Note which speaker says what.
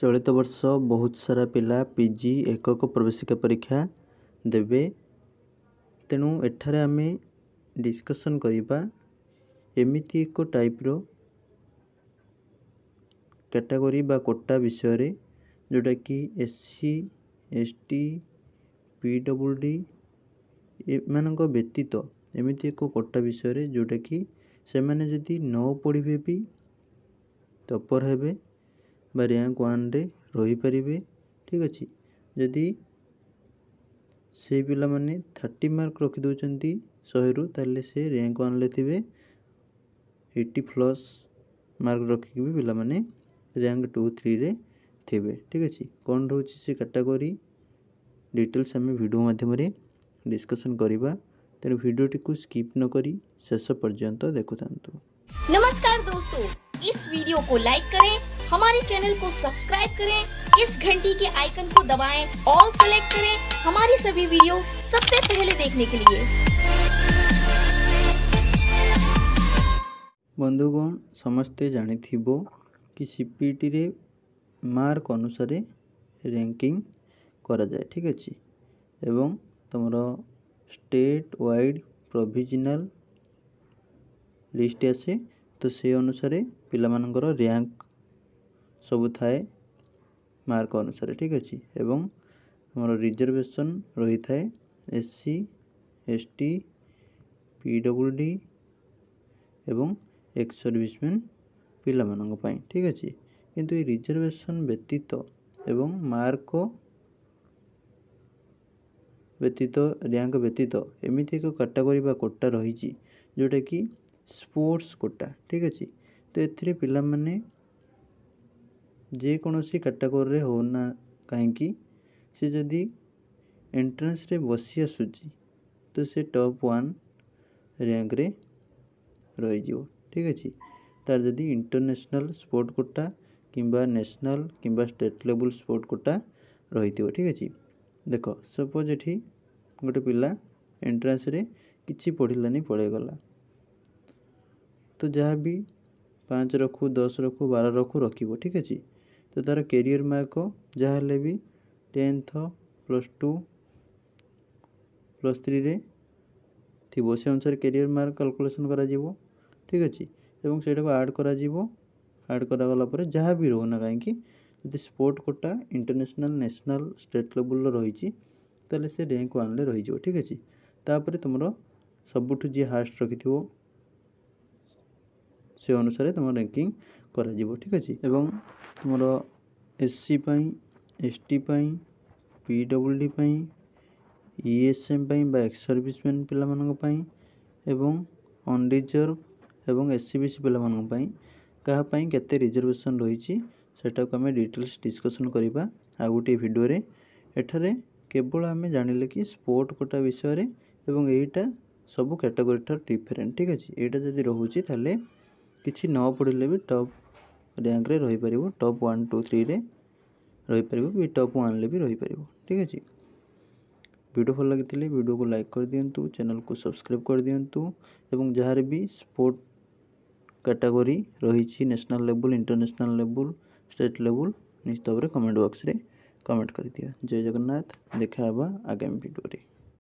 Speaker 1: ଚଳିତ ବର୍ଷ ବହୁତ ସାରା ପିଲା ପି ଜି ଏକକ ପ୍ରବେଶିକା ପରୀକ୍ଷା ଦେବେ ତେଣୁ ଏଠାରେ ଆମେ ଡିସ୍କସନ୍ କରିବା ଏମିତି ଏକ ଟାଇପ୍ର କାଟାଗୋରୀ ବା କୋଟା ବିଷୟରେ ଯେଉଁଟାକି S C S T P W D ଏମାନଙ୍କ ବ୍ୟତୀତ ଏମିତି ଏକ କୋଟା ବିଷୟରେ ଯେଉଁଟାକି ସେମାନେ ଯଦି ନ ପଢ଼ିବେ ବି ଟପର୍ ହେବେ रैंक वन रहीपर ठीक अच्छे जदि से पाने थर्टी मार्क रखिदे शहे रु ते से रैंक वन थे एट्टी प्लस मार्क रखिक भी पाने रैंक टू थ्री थे ठीक अच्छे कौन रोचे से कैटागोरी डिटेल्स आम भिडो मध्यम डिस्कसन करवा तेरे को स्किप न शेष पर्यटन देखु नमस्कार दोस्तों इस वीडियो को लाइक करें हमारे चैनल को सब्सक्राइब करें इस घंटी के आइकन को दबाएं ऑल सेलेक्ट करें हमारी सभी वीडियो सबसे पहले देखने के लिए बंधुगण समस्ते जाथब कि सीपीटी रे मार्क अनुसार रैंकिंग करा जाए ठीक अच्छे एवं तुम्हार स्टेट वाइड प्रोविजनल लिस्ट आसे तो से अनुसार पेला रैंक সব ঠায় মার্ক অনুসারে ঠিক আছে এবং আমরা রিজার্ভেশন রই ঠায় S C S T P W D এবং এক সার্ভিসম্যান পিলামান গ পাই ঠিক আছে কিন্তু এই রিজার্ভেশন ব্যক্তিগত এবং মার্কো ব্যক্তিগত ర్యాঙ্ক ব্যক্তিগত এমনি তেক ক্যাটাগরি বা কোটা রই জি যেটা কি স্পোর্টস কোটা ঠিক আছে তো এতিরি পিলা মানে ଯେକୌଣସି କାଟାଗୋରୀରେ ହେଉନା କାହିଁକି ସେ ଯଦି ଏଣ୍ଟ୍ରାନ୍ସରେ ବସି ଆସୁଛି ତ ସେ ଟପ୍ ୱାନ୍ ର୍ୟାଙ୍କରେ ରହିଯିବ ଠିକ୍ ଅଛି ତା'ର ଯଦି ଇଣ୍ଟରନ୍ୟାସନାଲ୍ ସ୍ପୋର୍ଟ କୋଟା କିମ୍ବା ନ୍ୟାସନାଲ୍ କିମ୍ବା ଷ୍ଟେଟ୍ ଲେବୁଲ୍ ସ୍ପୋର୍ଟ କୋଟା ରହିଥିବ ଠିକ୍ ଅଛି ଦେଖ ସପୋଜ୍ ଏଠି ଗୋଟେ ପିଲା ଏଣ୍ଟ୍ରାନ୍ସରେ କିଛି ପଢ଼ିଲାନି ପଳେଇଗଲା ତ ଯାହା ବି ପାଞ୍ଚ ରଖୁ ଦଶ ରଖୁ ବାର ରଖୁ ରଖିବ ଠିକ୍ ଅଛି तो तार कैरियर मार्क जहाँ भी tenth plus two plus three थी से अनुसार कैरियर मार्क कैलकुलेशन करा हो ठीक अच्छे एवं से आड करा एड करागला जहाँ भी रो ना कहीं sport quota international national state level रही तेल से रैंक वन रही ठीक अच्छे तापर तुम सबुठ जी हास्ट रखी थोड़ा ସେ ଅନୁସାରେ ତୁମ ରାଙ୍କିଂ କରାଯିବ ଠିକ୍ ଅଛି ଏବଂ ତୁମର ଏସ୍ ସି ପାଇଁ ଏସ୍ ଟି ପାଇଁ ପି ଡବ୍ଲୁ ଡ଼ି ପାଇଁ ଇ ଏସ୍ ଏମ୍ ପାଇଁ ବା ଏକ୍ସ ସର୍ଭିସମ୍ୟାନ୍ ପିଲାମାନଙ୍କ ପାଇଁ ଏବଂ ଅନରିଜର୍ଭ ଏବଂ ଏସ୍ ସି ବି ସି ପିଲାମାନଙ୍କ ପାଇଁ କାହା ପାଇଁ କେତେ ରିଜର୍ଭେସନ୍ ରହିଛି ସେଟାକୁ ଆମେ ଡିଟେଲ୍ସ ଡିସ୍କସନ୍ କରିବା ଆଉ ଗୋଟିଏ ଭିଡ଼ିଓରେ ଏଠାରେ କେବଳ ଆମେ ଜାଣିଲେ କି ସ୍ପୋର୍ଟ କୋଟା ବିଷୟରେ ଏବଂ ଏଇଟା ସବୁ କ୍ୟାଟେଗୋରିଠାରୁ ଡିଫରେଣ୍ଟ ଠିକ୍ ଅଛି ଏଇଟା ଯଦି ରହୁଛି ତାହେଲେ किसी न पढ़ले भी टप रैंक रहीपर टप वन टू थ्री रहीपर भी टप वन भी रहीपर ठीक अच्छे भिड भल लगी भिड को लाइक कर दिंतु चैनल को सब्सक्राइब कर दिंतु एवं जहाँ भी स्पोर्ट कैटेगरी रही national level international level state level निश्चित भाव कमेंट बक्स में कमेंट कर दिया जय जगन्नाथ देखा आगामी भिडे